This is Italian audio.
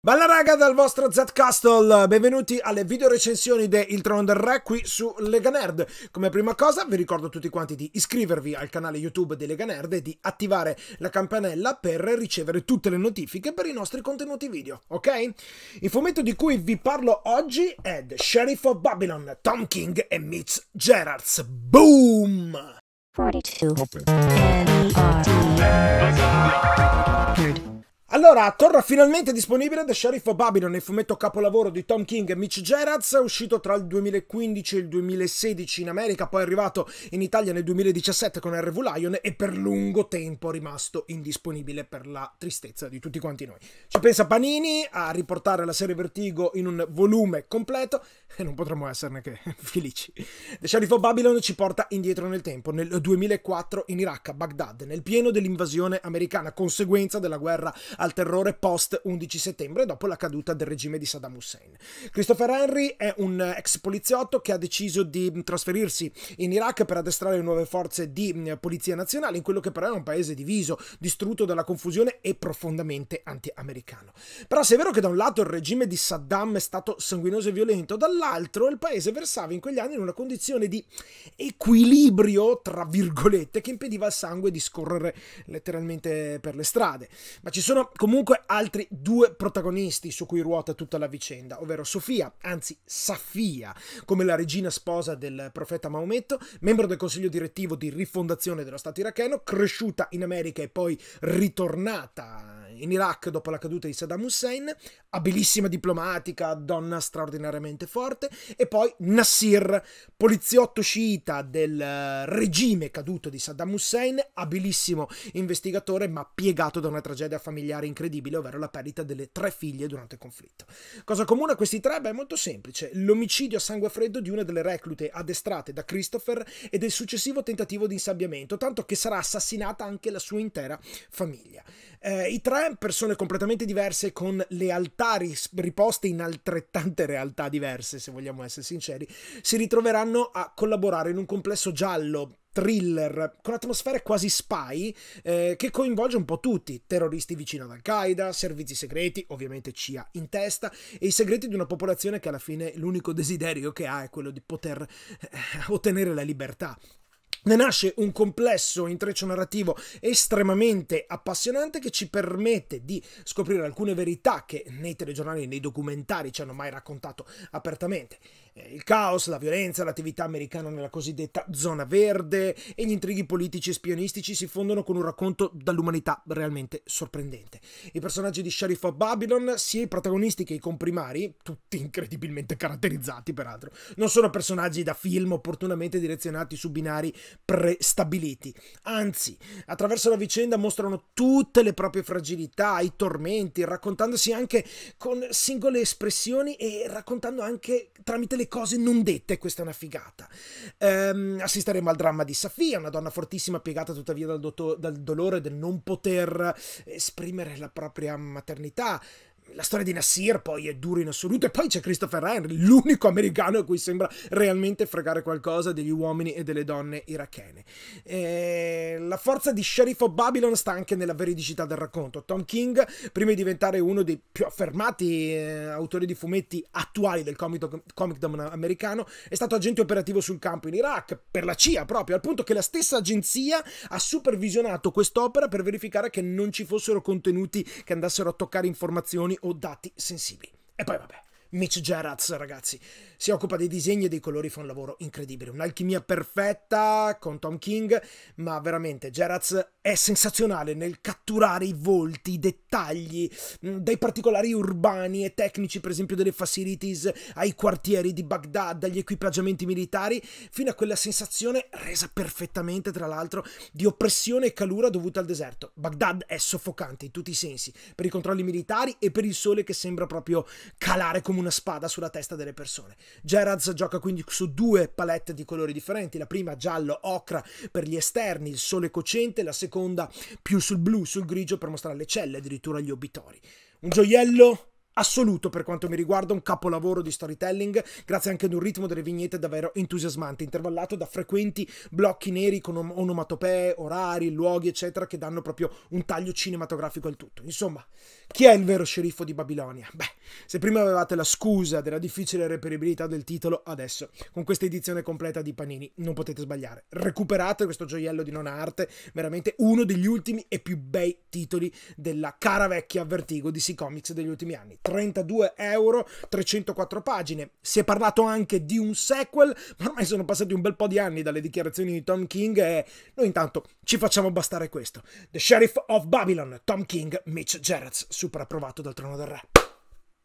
Bella raga dal vostro Z Castle, benvenuti alle video recensioni di Il Trono del Re qui su Lega Nerd. Come prima cosa vi ricordo tutti quanti di iscrivervi al canale YouTube di Lega Nerd e di attivare la campanella per ricevere tutte le notifiche per i nostri contenuti video, ok? Il fumetto di cui vi parlo oggi è The Sheriff of Babylon, Tom King e Mitz Gerards. Boom! 42. Allora, torna finalmente disponibile The Sheriff of Babylon, il fumetto capolavoro di Tom King e Mitch Gerrards, uscito tra il 2015 e il 2016 in America, poi arrivato in Italia nel 2017 con RV Lion e per lungo tempo rimasto indisponibile per la tristezza di tutti quanti noi. Ci pensa Panini a riportare la serie Vertigo in un volume completo e non potremmo esserne che felici. The Sheriff of Babylon ci porta indietro nel tempo, nel 2004 in Iraq, a Baghdad, nel pieno dell'invasione americana, conseguenza della guerra al terrore post 11 settembre dopo la caduta del regime di Saddam Hussein. Christopher Henry è un ex poliziotto che ha deciso di trasferirsi in Iraq per addestrare nuove forze di mm, polizia nazionale in quello che però è un paese diviso, distrutto dalla confusione e profondamente anti-americano. Però se è vero che da un lato il regime di Saddam è stato sanguinoso e violento, dall'altro il paese versava in quegli anni in una condizione di equilibrio, tra virgolette, che impediva al sangue di scorrere letteralmente per le strade. Ma ci sono comunque altri due protagonisti su cui ruota tutta la vicenda, ovvero Sofia, anzi Safia, come la regina sposa del profeta Maometto, membro del consiglio direttivo di rifondazione dello Stato iracheno, cresciuta in America e poi ritornata in Iraq dopo la caduta di Saddam Hussein, abilissima diplomatica, donna straordinariamente forte, e poi Nasir, poliziotto sciita del eh, regime caduto di Saddam Hussein, abilissimo investigatore ma piegato da una tragedia familiare familiare incredibile, ovvero la perdita delle tre figlie durante il conflitto. Cosa comune a questi tre? Beh, è molto semplice: l'omicidio a sangue freddo di una delle reclute addestrate da Christopher e del successivo tentativo di insabbiamento, tanto che sarà assassinata anche la sua intera famiglia. Eh, I tre, persone completamente diverse, con lealtà riposte in altrettante realtà diverse, se vogliamo essere sinceri, si ritroveranno a collaborare in un complesso giallo thriller con atmosfere quasi spy eh, che coinvolge un po' tutti, terroristi vicino ad Al-Qaeda, servizi segreti, ovviamente CIA in testa, e i segreti di una popolazione che alla fine l'unico desiderio che ha è quello di poter eh, ottenere la libertà. Ne nasce un complesso intreccio narrativo estremamente appassionante che ci permette di scoprire alcune verità che nei telegiornali e nei documentari ci hanno mai raccontato apertamente. Eh, il caos, la violenza, l'attività americana nella cosiddetta zona verde e gli intrighi politici e spionistici si fondono con un racconto dall'umanità realmente sorprendente. I personaggi di Sheriff of Babylon, sia i protagonisti che i comprimari, tutti incredibilmente caratterizzati peraltro, non sono personaggi da film opportunamente direzionati su binari prestabiliti. Anzi, attraverso la vicenda mostrano tutte le proprie fragilità, i tormenti, raccontandosi anche con singole espressioni e raccontando anche tramite le cose non dette. Questa è una figata. Um, assisteremo al dramma di Safia, una donna fortissima piegata tuttavia dal, dal dolore del non poter eh, esprimere la propria maternità la storia di Nassir poi è dura in assoluto e poi c'è Christopher Henry, l'unico americano a cui sembra realmente fregare qualcosa degli uomini e delle donne irachene. E la forza di Sheriff of Babylon sta anche nella veridicità del racconto. Tom King, prima di diventare uno dei più affermati eh, autori di fumetti attuali del comic, comic dom americano, è stato agente operativo sul campo in Iraq, per la CIA proprio, al punto che la stessa agenzia ha supervisionato quest'opera per verificare che non ci fossero contenuti che andassero a toccare informazioni o dati sensibili. E poi vabbè, Mitch Gerrats, ragazzi. Si occupa dei disegni e dei colori, fa un lavoro incredibile. Un'alchimia perfetta con Tom King, ma veramente Gerrats è sensazionale nel catturare i volti, i dettagli, mm, dai particolari urbani e tecnici, per esempio delle facilities, ai quartieri di Baghdad, agli equipaggiamenti militari, fino a quella sensazione resa perfettamente, tra l'altro, di oppressione e calura dovuta al deserto. Baghdad è soffocante in tutti i sensi, per i controlli militari e per il sole che sembra proprio calare come come una spada sulla testa delle persone. Gerrards gioca quindi su due palette di colori differenti, la prima giallo ocra per gli esterni, il sole cocente, la seconda più sul blu, sul grigio per mostrare le celle, addirittura gli obitori. Un gioiello assoluto per quanto mi riguarda, un capolavoro di storytelling, grazie anche ad un ritmo delle vignette davvero entusiasmante, intervallato da frequenti blocchi neri con onomatopee, orari, luoghi, eccetera, che danno proprio un taglio cinematografico al tutto. Insomma, chi è il vero sceriffo di Babilonia? Beh, se prima avevate la scusa della difficile reperibilità del titolo, adesso, con questa edizione completa di Panini, non potete sbagliare. Recuperate questo gioiello di non arte, veramente uno degli ultimi e più bei titoli della cara vecchia Vertigo DC Comics degli ultimi anni. 32 euro, 304 pagine. Si è parlato anche di un sequel, ma ormai sono passati un bel po' di anni dalle dichiarazioni di Tom King e noi intanto ci facciamo bastare questo. The Sheriff of Babylon, Tom King, Mitch Gerrits, super approvato dal trono del re.